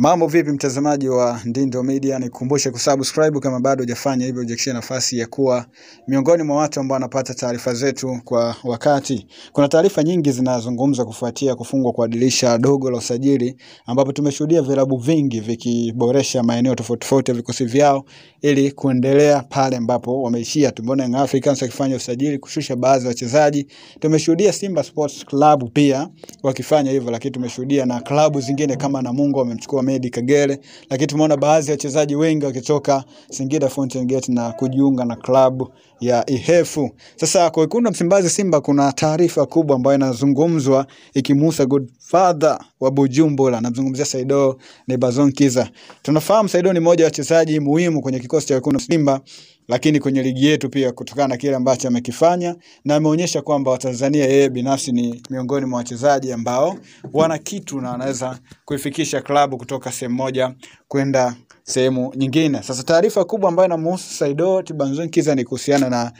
Mambo vipi mtazamaji wa Ndindo Media, nikukumbushe kusubscribe kama bado hujafanya hivyo, hujakishia nafasi ya kuwa miongoni mwa watu ambao wanapata taarifa zetu kwa wakati. Kuna taarifa nyingi zinazungumzwa kufuatia kufungwa kwa dirisha dogo la usajili, ambapo tumeshuhudia vilabu vingi vikiboresha maeneo tofauti tofauti ya vikosi vyao ili kuendelea pale ambapo wameishia. Tumeona Young Africans wakifanya usajili, kushusha baadhi ya wachezaji. Tumeshuhudia Simba Sports Club pia wakifanya hivyo, lakini tumeshuhudia na klabu zingine kama Namungo wamemchukua Mohamed Kagere, lakini tumeona baadhi ya wachezaji wengi wakitoka Singida Fountain Gate na kujiunga na klabu ya Ihefu. Sasa kwa wekundu Msimbazi Simba, kuna taarifa kubwa ambayo inazungumzwa ikimhusu Godfather wa Bujumbura, namzungumzia Saido Nebazon Kiza. Tunafahamu Saido ni mmoja wa wachezaji muhimu kwenye kikosi cha Wekundu Simba, lakini kwenye ligi yetu pia, kutokana na kile ambacho amekifanya na ameonyesha kwamba Watanzania, yeye binafsi ni miongoni mwa wachezaji ambao wana kitu na wanaweza kuifikisha klabu kutoka sehemu moja kwenda sehemu nyingine. Sasa taarifa kubwa ambayo inamhusu Saido Tibanzon Kiza ni kuhusiana na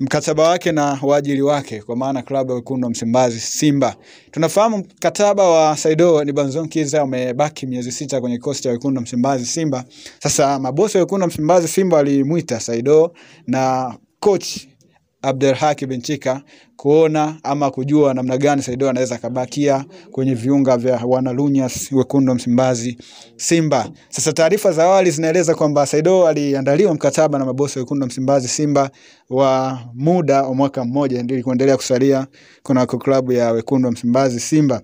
mkataba wake na waajiri wake, kwa maana klabu ya wekundu wa Msimbazi Simba. Tunafahamu mkataba wa Saido ni Banzon Kiza umebaki miezi sita kwenye kikosi cha wekundu wa Msimbazi Simba. Sasa mabosi wa wekundu wa Msimbazi Simba walimwita Saido na coach Abdelhaki Benchika kuona ama kujua namna gani Saido anaweza kabakia kwenye viunga vya wanalunyas wekundu Msimbazi Simba. Sasa taarifa za awali zinaeleza kwamba Saido aliandaliwa mkataba na mabosi wekundu Msimbazi Simba wa muda wa mwaka mmoja ili kuendelea kusalia kunako klabu ya wekundu Msimbazi Simba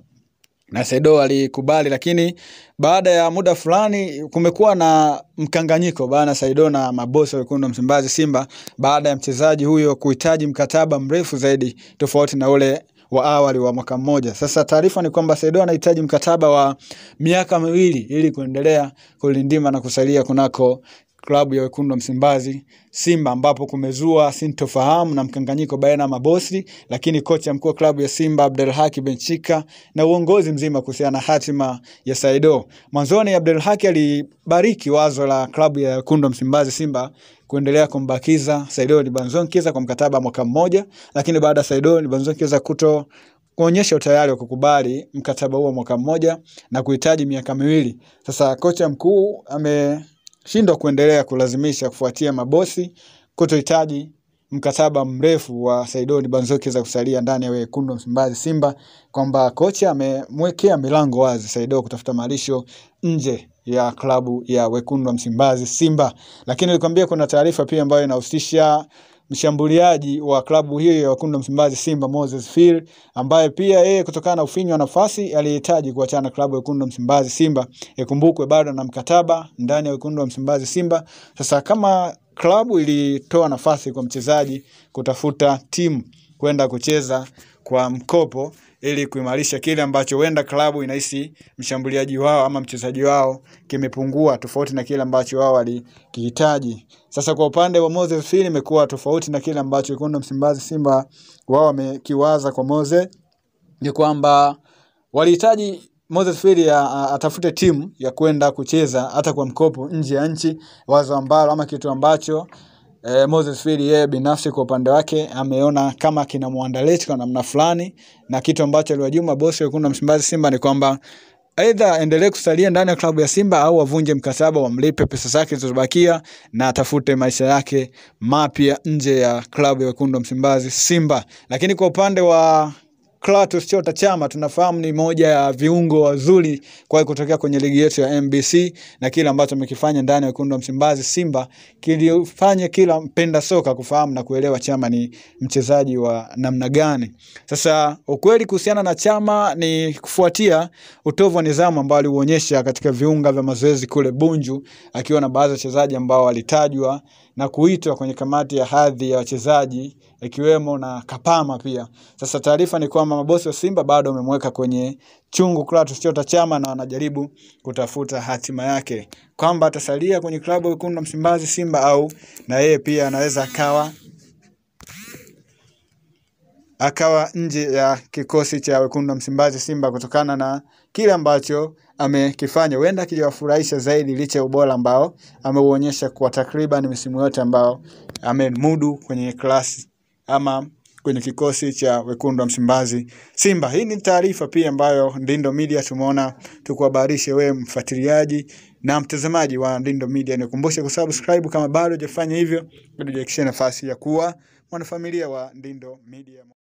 na Sedo alikubali, lakini baada ya muda fulani kumekuwa na mkanganyiko bana Saido na mabosi wekundu Msimbazi Simba baada ya mchezaji huyo kuhitaji mkataba mrefu zaidi tofauti na ule wa awali wa mwaka mmoja. Sasa taarifa ni kwamba Saido anahitaji mkataba wa miaka miwili ili kuendelea kulindima na kusalia kunako klabu ya wekundu wa Msimbazi Simba, ambapo kumezua sintofahamu na mkanganyiko baina ya mabosi, lakini kocha mkuu wa klabu ya Simba Abdelhaki Benchika na uongozi mzima kuhusiana na hatima ya Saido. Mwanzoni Abdelhaki alibariki wazo la klabu ya wekundu wa Msimbazi Simba kuendelea kumbakiza Saido Libanzonkiza kwa mkataba mwaka mmoja, lakini baada ya Saido Libanzonkiza kuto kuonyesha utayari wa kukubali mkataba huo mwaka mmoja na kuhitaji miaka miwili, sasa kocha mkuu ame shindwa kuendelea kulazimisha kufuatia mabosi kutohitaji mkataba mrefu wa Saidoni Banzoke za kusalia ndani ya wekundu wa Msimbazi Simba, kwamba kocha amemwekea milango wazi Saido kutafuta malisho nje ya klabu ya wekundu wa Msimbazi Simba. Lakini nilikwambia kuna taarifa pia ambayo inahusisha mshambuliaji wa klabu hiyo ya wekundu Msimbazi Simba Moses Phil, ambaye pia yeye kutokana na ufinyu wa nafasi alihitaji kuachana na klabu ya wekundu Msimbazi Simba. Ikumbukwe bado na mkataba ndani ya wekundu wa Msimbazi Simba. Sasa kama klabu ilitoa nafasi kwa mchezaji kutafuta timu kwenda kucheza kwa mkopo ili kuimarisha kile ambacho huenda klabu inahisi mshambuliaji wao ama mchezaji wao kimepungua tofauti na kile ambacho wao walikihitaji. Sasa kwa upande wa Moses Phil imekuwa tofauti na kile ambacho Wekundu Msimbazi Simba wao wamekiwaza kwa Moses ni kwamba walihitaji Moses Phiri atafute timu ya kwenda kucheza hata kwa mkopo nje ya nchi, wazo ambalo ama kitu ambacho eh, Moses Firi yeye binafsi kwa upande wake ameona kama kinamwandaleti kwa namna fulani, na kitu ambacho aliwajuma bosi wekundu wa Msimbazi Simba ni kwamba aidha endelee kusalia ndani ya klabu ya Simba au avunje mkataba, wamlipe pesa zake zilizobakia na atafute maisha yake mapya nje ya klabu ya wekundu wa Msimbazi Simba. Lakini kwa upande wa Clatous Chota Chama tunafahamu ni moja ya viungo wazuri kwa kutokea kwenye ligi yetu ya MBC, na kile ambacho amekifanya ndani ya wekundu wa Msimbazi Simba kilifanya kila mpenda soka kufahamu na kuelewa Chama ni mchezaji wa namna gani. Sasa ukweli kuhusiana na Chama ni kufuatia utovu wa nidhamu ambao aliuonyesha katika viunga vya mazoezi kule Bunju, akiwa na baadhi ya wachezaji ambao walitajwa na kuitwa kwenye kamati ya hadhi ya wachezaji ikiwemo na Kapama pia. Sasa taarifa ni kwamba mabosi wa Simba bado wamemweka kwenye chungu Clatous Chota Chama na wanajaribu kutafuta hatima yake kwamba atasalia kwenye klabu ya wekundu Msimbazi Simba au na yeye pia anaweza akawa akawa nje ya kikosi cha wekundu wa Msimbazi Simba kutokana na kile ambacho amekifanya, huenda kiliwafurahisha zaidi licha ya ubora ambao ameuonyesha kwa takriban misimu yote ambao amemudu kwenye klasi ama kwenye kikosi cha wekundu wa Msimbazi Simba. Hii ni taarifa pia ambayo Ndindo Media tumeona tukuhabarishe wewe mfuatiliaji na mtazamaji wa Ndindo Media. Nikukumbushe kusubscribe kama bado hujafanya hivyo, ili ujiakishie nafasi ya kuwa mwanafamilia wa Ndindo Media.